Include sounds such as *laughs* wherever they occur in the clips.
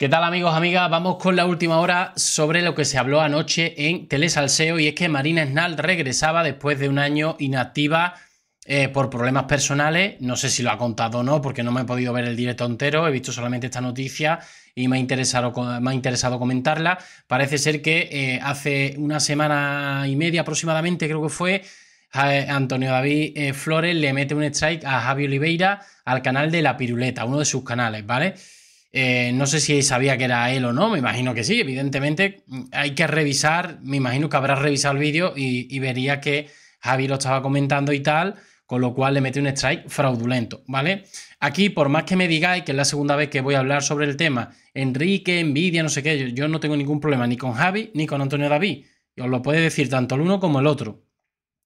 ¿Qué tal amigos, amigas? Vamos con la última hora sobre lo que se habló anoche en Telesalseo y es que Marina Snall regresaba después de un año inactiva eh, por problemas personales. No sé si lo ha contado o no porque no me he podido ver el directo entero, he visto solamente esta noticia y me ha interesado, me ha interesado comentarla. Parece ser que eh, hace una semana y media aproximadamente creo que fue... Eh, Antonio David Flores le mete un strike a Javi Oliveira al canal de La Piruleta, uno de sus canales, ¿vale? Eh, no sé si sabía que era él o no, me imagino que sí, evidentemente. Hay que revisar, me imagino que habrá revisado el vídeo y, vería que Javi lo estaba comentando y tal, con lo cual le metí un strike fraudulento, ¿vale? Aquí, por más que me digáis que es la segunda vez que voy a hablar sobre el tema, Enrique, envidia, no sé qué, yo, no tengo ningún problema ni con Javi ni con Antonio David. os lo puede decir tanto el uno como el otro.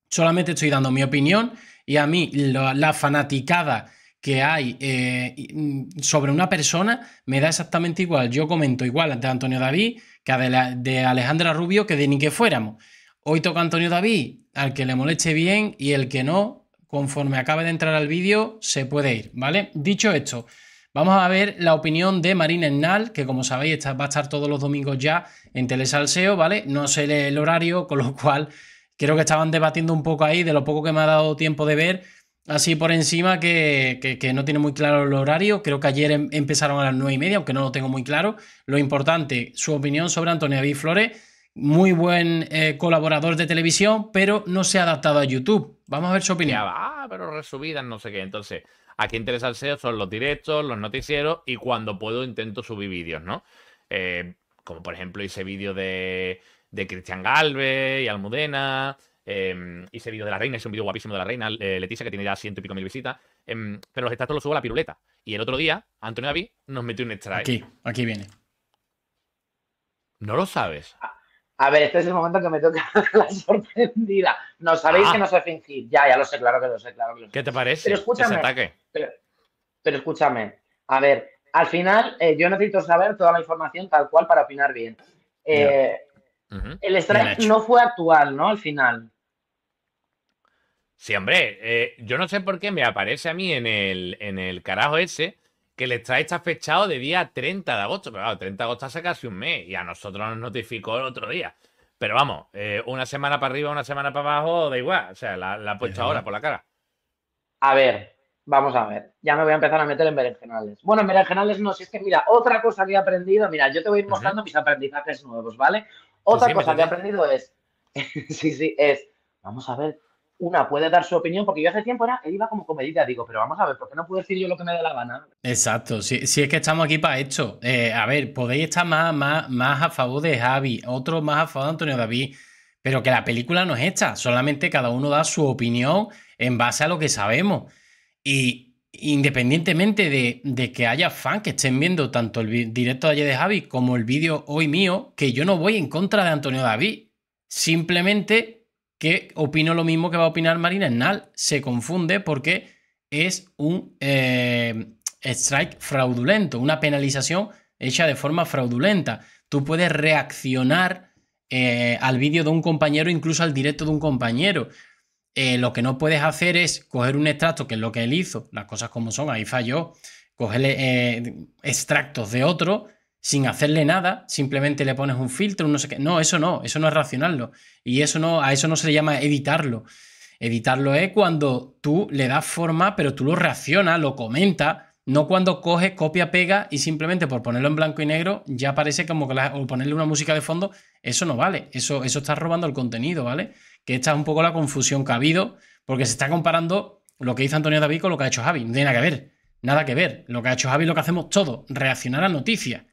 Solamente estoy dando mi opinión y a mí la fanaticada que hay eh, mm, sobre una persona me da exactamente igual. Yo comento igual ante Antonio David que de, Alejandra Rubio que de ni que fuéramos. Hoy toca Antonio David, al que le moleste bien y el que no, conforme acabe de entrar al vídeo, se puede ir, ¿vale? Dicho esto, vamos a ver la opinión de Marina Ennal, que como sabéis está, va a estar todos los domingos ya en Telesalseo, ¿vale? No sé el horario, *laughs* con lo cual creo que estaban debatiendo un poco ahí de lo poco que me ha dado tiempo de ver así por encima que, no tiene muy claro el horario. Creo que ayer em, empezaron a las nueve y media, aunque no lo tengo muy claro. Lo importante, su opinión sobre Antonio David Flores, muy buen eh, colaborador de televisión, pero no se ha adaptado a YouTube. Vamos a ver su opinión. ah, pero resubidas, no sé qué. Entonces, aquí interesarse SEO son los directos, los noticieros y cuando puedo intento subir vídeos, ¿no? Eh, como por ejemplo hice vídeo de, de Cristian Galvez y Almudena. Eh, em, hice vídeo de la reina, es un vídeo guapísimo de la reina, eh, Leticia, que tiene ya ciento y pico mil visitas. Em, pero los estratos los subo a la piruleta. Y el otro día, Antonio David nos metió un extra. Aquí, aquí viene. No lo sabes. Ah, a, ver, este es el momento que me toca *laughs* la sorprendida. No sabéis que ah. no sé fingir. Ya, ya lo sé, claro que lo sé, claro ¿Qué te parece? Pero escúchame. Pero, escúchame. A ver, al final eh, yo necesito saber toda la información tal cual para opinar bien. Eh, el strike no fue actual, ¿no? Al final. Sí, hombre, eh, yo no sé por qué me aparece a mí en el, en el carajo ese que le trae está fechado de día 30 de agosto. Pero claro, 30 de agosto hace casi un mes y a nosotros nos notificó el otro día. Pero vamos, eh, una semana para arriba, una semana para abajo, da igual. O sea, la, la ha puesto ahora por la cara. A ver, vamos a ver. Ya me voy a empezar a meter en generales. Bueno, en generales no, si es que mira, otra cosa que he aprendido, mira, yo te voy a ir mostrando mis aprendizajes nuevos, ¿vale? Otra cosa que he aprendido es, *laughs* sí, sí, es, vamos a ver una puede dar su opinión, porque yo hace tiempo era, él iba como comedida, digo, pero vamos a ver, ¿por qué no puedo decir yo lo que me da la gana? Exacto, si, es que estamos aquí para esto. Eh, a ver, podéis estar más, más, más a favor de Javi, otro más a favor de Antonio David, pero que la película no es esta, solamente cada uno da su opinión en base a lo que sabemos. Y independientemente de, de que haya fans que estén viendo tanto el directo de ayer de Javi como el vídeo hoy mío, que yo no voy en contra de Antonio David, simplemente que opino lo mismo que va a opinar Marina Nal, Se confunde porque es un eh, strike fraudulento, una penalización hecha de forma fraudulenta. Tú puedes reaccionar eh, al vídeo de un compañero, incluso al directo de un compañero. Eh, lo que no puedes hacer es coger un extracto, que es lo que él hizo, las cosas como son, ahí falló, cogerle extractos de otro sin hacerle nada, simplemente le pones un filtro, no sé qué. No, eso no, eso no es reaccionarlo Y eso no, a eso no se le llama editarlo. Editarlo es cuando tú le das forma, pero tú lo reaccionas, lo comenta no cuando coges, copia, pega y simplemente por ponerlo en blanco y negro ya parece como que o ponerle una música de fondo, eso no vale, eso, eso está robando el contenido, ¿vale? Que esta es un poco la confusión que ha habido, porque se está comparando lo que hizo Antonio David con lo que ha hecho Javi, no tiene nada que ver, nada que ver. Lo que ha hecho Javi lo que hacemos todo, reaccionar a noticias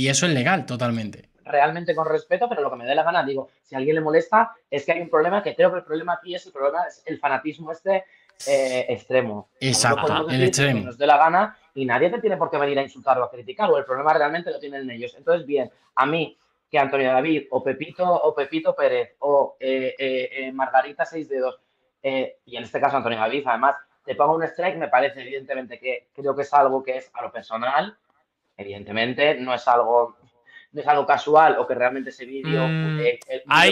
y eso es legal totalmente. Realmente con respeto, pero lo que me dé la gana, digo, si a alguien le molesta, es que hay un problema, que creo que el problema aquí es el problema, es el fanatismo este eh, extremo. Exacto, el extremo. nos dé la gana y nadie te tiene por qué venir a insultar o a criticar, o el problema realmente lo tienen ellos. Entonces, bien, a mí que Antonio David o Pepito o Pepito Pérez o eh, eh, Margarita Seis Dedos, y en este caso Antonio David, además, te pongo un strike, me parece evidentemente que creo que es algo que es a lo personal, Evidentemente, no es algo, es algo casual o que realmente ese vídeo mm, eh,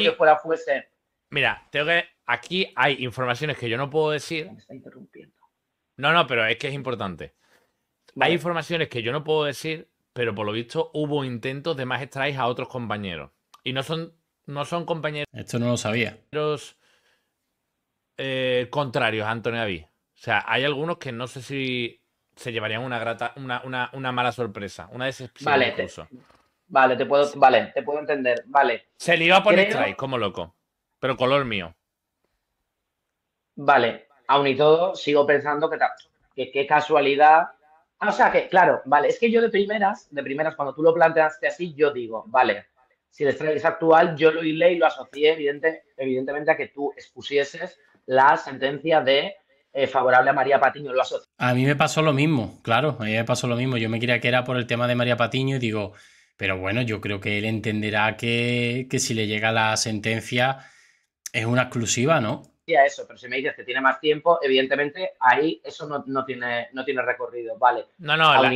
que fuera fuese. Mira, tengo que. Aquí hay informaciones que yo no puedo decir. Me está interrumpiendo. No, no, pero es que es importante. Hay informaciones que yo no puedo decir, pero por lo visto hubo intentos de más extraes a otros compañeros. Y no son, no son compañeros. Esto no lo sabía. Los eh, contrarios, Antonio David. O sea, hay algunos que no sé si se llevarían una grata, una, mala sorpresa, una decepción incluso. vale, te puedo, vale, te puedo entender. Vale. Se le iba a poner como loco. Pero color mío. Vale, aún y todo, sigo pensando que, que qué casualidad. Ah, o sea que, claro, vale, es que yo de primeras, de primeras, cuando tú lo planteaste así, yo digo, vale, si el strike es actual, yo lo hilé y lo asocié, evidentemente, a que tú expusieses la sentencia de eh, favorable a María Patiño, lo asocio. A mí me pasó lo mismo, claro, a mí me pasó lo mismo. Yo me creía que era por el tema de María Patiño y digo, pero bueno, yo creo que él entenderá que, si le llega la sentencia es una exclusiva, ¿no? Sí, a eso, pero si me dices que tiene más tiempo, evidentemente ahí eso no, tiene, no tiene recorrido, ¿vale? No, no, la,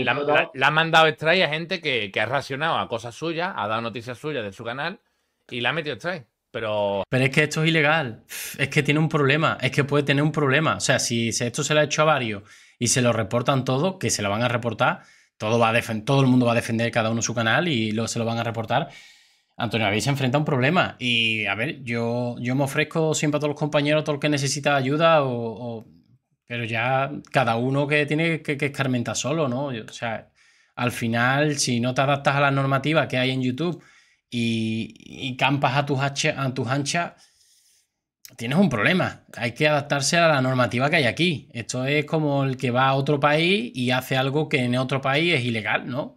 la, han mandado extraer a gente que, ha racionado a cosas suyas, ha dado noticias suyas de su canal y la ha metido extraer. Pero... Pero es que esto es ilegal. Es que tiene un problema. Es que puede tener un problema. O sea, si esto se le ha hecho a varios y se lo reportan todo, que se lo van a reportar, todo, va a todo el mundo va a defender cada uno su canal y luego se lo van a reportar. Antonio habéis se enfrenta a un problema. Y a ver, yo, yo me ofrezco siempre a todos los compañeros, todo el que necesita ayuda, pero ya cada uno que tiene que, que escarmentar solo, ¿no? O sea, al final, si no te adaptas a la normativa que hay en YouTube y, campas a tus, a tus anchas, tienes un problema. Hay que adaptarse a la normativa que hay aquí. Esto es como el que va a otro país y hace algo que en otro país es ilegal, ¿no?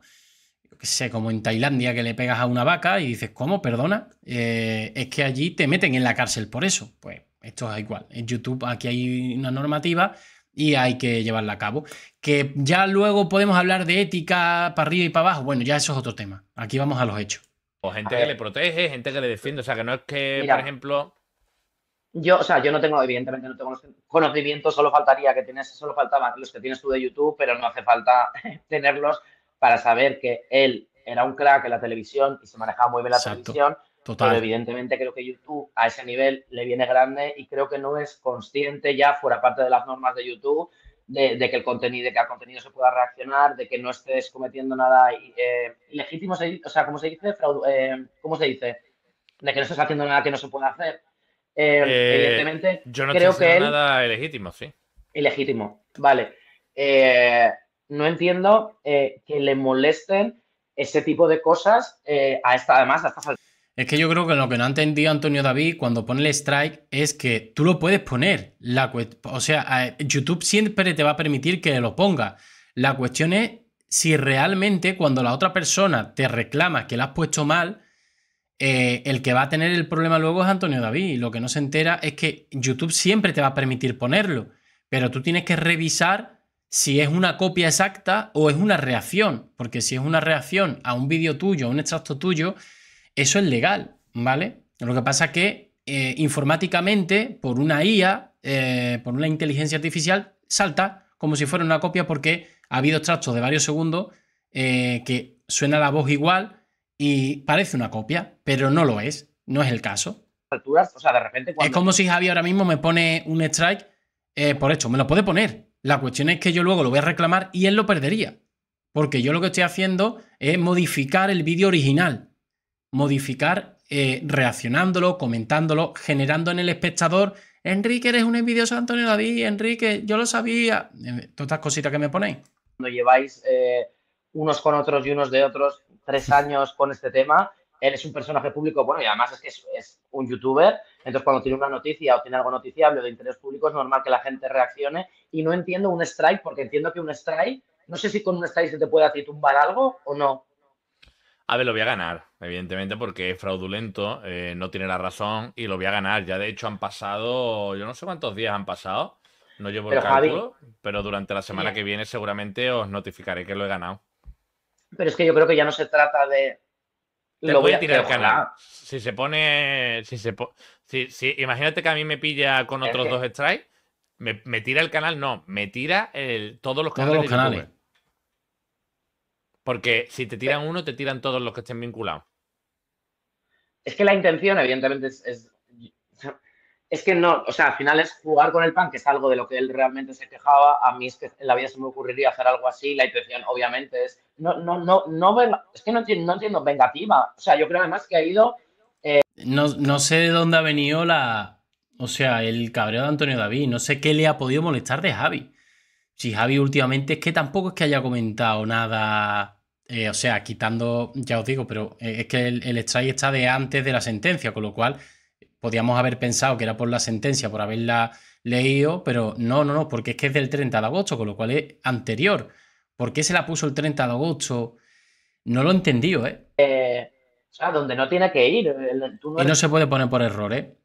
sé, como en Tailandia que le pegas a una vaca y dices, ¿cómo? Perdona. Eh, es que allí te meten en la cárcel por eso. Pues esto es igual. En YouTube aquí hay una normativa y hay que llevarla a cabo. Que ya luego podemos hablar de ética para arriba y para abajo. Bueno, ya eso es otro tema. Aquí vamos a los hechos. O gente que le protege, gente que le defiende. O sea, que no es que, por ejemplo. Yo, o sea, yo no tengo, evidentemente no tengo conocimiento, conocimientos, solo faltaría que tienes, solo faltaban los que tienes tú de YouTube, pero no hace falta *laughs* tenerlos para saber que él era un crack en la televisión y se manejaba muy bien la televisión. Total. Pero evidentemente creo que YouTube a ese nivel le viene grande y creo que no es consciente ya, fuera parte de las normas de YouTube, de, que el contenido, de que al contenido se pueda reaccionar, de que no estés cometiendo nada eh, ilegítimo, o sea, ¿cómo se dice? Eh, ¿Cómo se dice? De que no estés haciendo nada que no se pueda hacer. Eh, evidentemente, yo no creo que nada ilegítimo, sí. Ilegítimo, vale. no entiendo que le molesten ese tipo de cosas a esta, además, a estas es que yo creo que lo que no ha entendido Antonio David cuando pone el strike es que tú lo puedes poner. La o sea, YouTube siempre te va a permitir que lo ponga. La cuestión es si realmente cuando la otra persona te reclama que la has puesto mal, eh, el que va a tener el problema luego es Antonio David. Lo que no se entera es que YouTube siempre te va a permitir ponerlo, pero tú tienes que revisar si es una copia exacta o es una reacción, porque si es una reacción a un vídeo tuyo, a un extracto tuyo, eso es legal, ¿vale? Lo que pasa es que eh, informáticamente, por una IA, eh, por una inteligencia artificial, salta como si fuera una copia porque ha habido extractos de varios segundos eh, que suena la voz igual y parece una copia, pero no lo es, no es el caso. o sea, de repente Es como si Javi ahora mismo me pone un strike por esto. me lo puede poner. La cuestión es que yo luego lo voy a reclamar y él lo perdería. Porque yo lo que estoy haciendo es modificar el vídeo original modificar eh, reaccionándolo, comentándolo, generando en el espectador, Enrique, eres un envidioso Antonio David, Enrique, yo lo sabía, todas estas cositas que me ponéis. Cuando lleváis eh, unos con otros y unos de otros tres *laughs* años con este tema, eres un personaje público, bueno, y además es que es, un youtuber, entonces cuando tiene una noticia o tiene algo noticiable de interés público es normal que la gente reaccione y no entiendo un strike porque entiendo que un strike, no sé si con un strike se te puede hacer tumbar algo o no. A ver, lo voy a ganar, evidentemente, porque es fraudulento, eh, no tiene la razón y lo voy a ganar. Ya de hecho han pasado, yo no sé cuántos días han pasado, no llevo el cálculo, pero durante la semana eh. que viene seguramente os notificaré que lo he ganado. Pero es que yo creo que ya no se trata de. Te lo voy, a tirar el canal. Si se pone. Si se imagínate que a mí me pilla con otros dos strikes. Me, tira el canal, no, me tira todos los canales. Porque si te tiran uno, te tiran todos los que estén vinculados. Es que la intención, evidentemente, es, es, que no, o sea, al final es jugar con el pan, que es algo de lo que él realmente se quejaba. A mí es que en la vida se me ocurriría hacer algo así. La intención, obviamente, es. No, no, no, no, es que no entiendo, vengativa. O sea, yo creo además que ha ido. Eh, no, no sé de dónde ha venido la. O sea, el cabreo de Antonio David. No sé qué le ha podido molestar de Javi si Javi últimamente es que tampoco es que haya comentado nada. Eh, o sea, quitando, ya os digo, pero eh, es que el, strike está de antes de la sentencia, con lo cual eh, podíamos haber pensado que era por la sentencia, por haberla leído, pero no, no, no, porque es que es del 30 de agosto, con lo cual es anterior. ¿Por qué se la puso el 30 de agosto? No lo he entendido, ¿eh? o sea, donde no tiene que ir. no Y no se puede poner por error, ¿eh?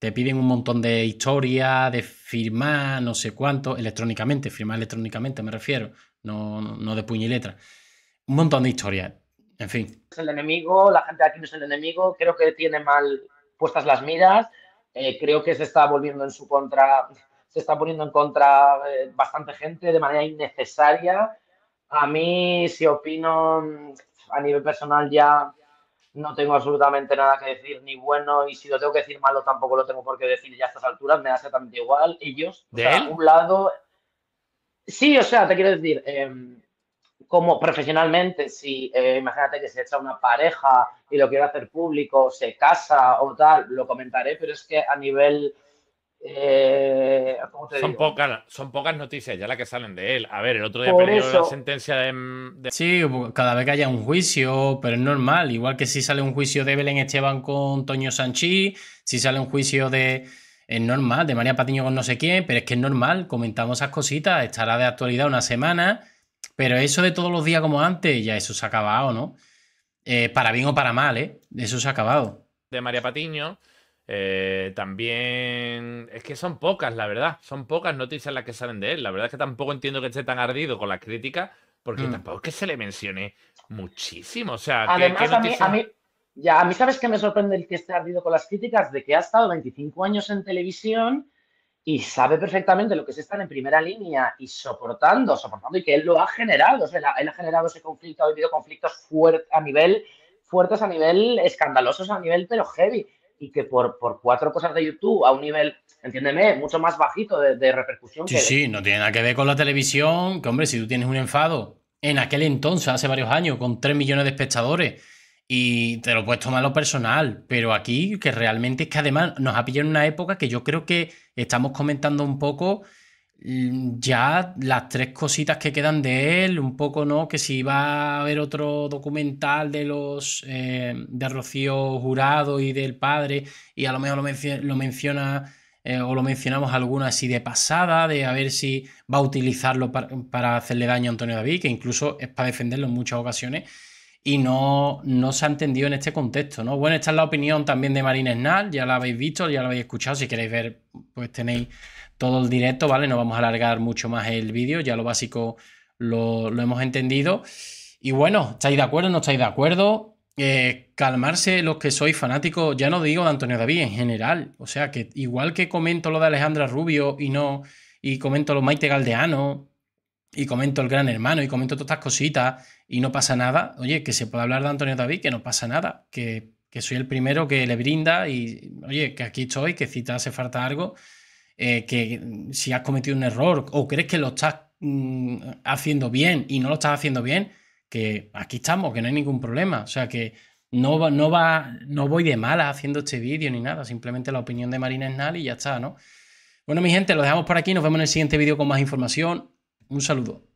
Te piden un montón de historia, de firmar, no sé cuánto, electrónicamente, firmar electrónicamente me refiero, no, no de puño y letra. Un montón de historia, en fin. Es el enemigo, la gente de aquí no es el enemigo, creo que tiene mal puestas las miras, eh, creo que se está volviendo en su contra, se está poniendo en contra eh, bastante gente de manera innecesaria. A mí, si opino mm, a nivel personal ya no tengo absolutamente nada que decir ni bueno y si lo tengo que decir malo tampoco lo tengo por qué decir ya a estas alturas, me hace tanto igual. Ellos, ¿De un lado... Sí, o sea, te quiero decir, em, como profesionalmente, si eh, imagínate que se echa una pareja y lo quiere hacer público, se casa o tal, lo comentaré, pero es que a nivel eh, son, pocas, son pocas noticias ya las que salen de él. A ver, el otro día Por la sentencia de, Sí, cada vez que haya un juicio, pero es normal. Igual que si sale un juicio de Belén Esteban con Toño Sanchi, si sale un juicio de. Es normal, de María Patiño con no sé quién, pero es que es normal. Comentamos esas cositas, estará de actualidad una semana, pero eso de todos los días como antes, ya eso se ha acabado, ¿no? Eh, para bien o para mal, ¿eh? Eso se ha acabado. De María Patiño. Eh, también es que son pocas, la verdad. Son pocas noticias las que saben de él. La verdad es que tampoco entiendo que esté tan ardido con las críticas, porque mm. tampoco es que se le mencione muchísimo. O sea, a, mí, ya, a mí, ¿sabes que me sorprende el que esté ardido con las críticas? De que ha estado 25 años en televisión y sabe perfectamente lo que es estar en primera línea y soportando, soportando, y que él lo ha generado. O sea, él ha generado ese conflicto, ha habido conflictos fuertes a nivel fuertes a nivel, escandalosos a nivel, pero heavy y que por, cuatro cosas de YouTube a un nivel, entiéndeme, mucho más bajito de, repercusión. Sí, sí, no tiene nada que ver con la televisión, que hombre, si tú tienes un enfado en aquel entonces, hace varios años, con tres millones de espectadores, y te lo puedes tomar lo personal, pero aquí que realmente es que además nos ha pillado en una época que yo creo que estamos comentando un poco Mm, ya las tres cositas que quedan de él, un poco, ¿no? Que si va a haber otro documental de los eh, de Rocío Jurado y del padre, y a lo mejor lo, menciona eh, o lo mencionamos alguna así de pasada, de a ver si va a utilizarlo para, para hacerle daño a Antonio David, que incluso es para defenderlo en muchas ocasiones y no, no se ha entendido en este contexto, ¿no? Bueno, esta es la opinión también de Marina Esnal, ya la habéis visto, ya la habéis escuchado, si queréis ver, pues tenéis todo el directo, ¿vale? No vamos a alargar mucho más el vídeo, ya lo básico lo, lo hemos entendido. Y bueno, ¿estáis de acuerdo? ¿No estáis de acuerdo? Eh, calmarse los que sois fanáticos, ya no digo de Antonio David en general, o sea que igual que comento lo de Alejandra Rubio y no, y comento lo de Maite Galdeano, y comento el gran hermano y comento todas estas cositas y no pasa nada, oye, que se puede hablar de Antonio David, que no pasa nada, que, soy el primero que le brinda y, oye, que aquí estoy, que si te hace falta algo, eh, que si has cometido un error o crees que lo estás mm, haciendo bien y no lo estás haciendo bien, que aquí estamos, que no hay ningún problema. O sea, que no, no, va, no voy de mala haciendo este vídeo ni nada, simplemente la opinión de Marina Esnal y ya está, ¿no? Bueno, mi gente, lo dejamos por aquí. Nos vemos en el siguiente vídeo con más información. Un saludo.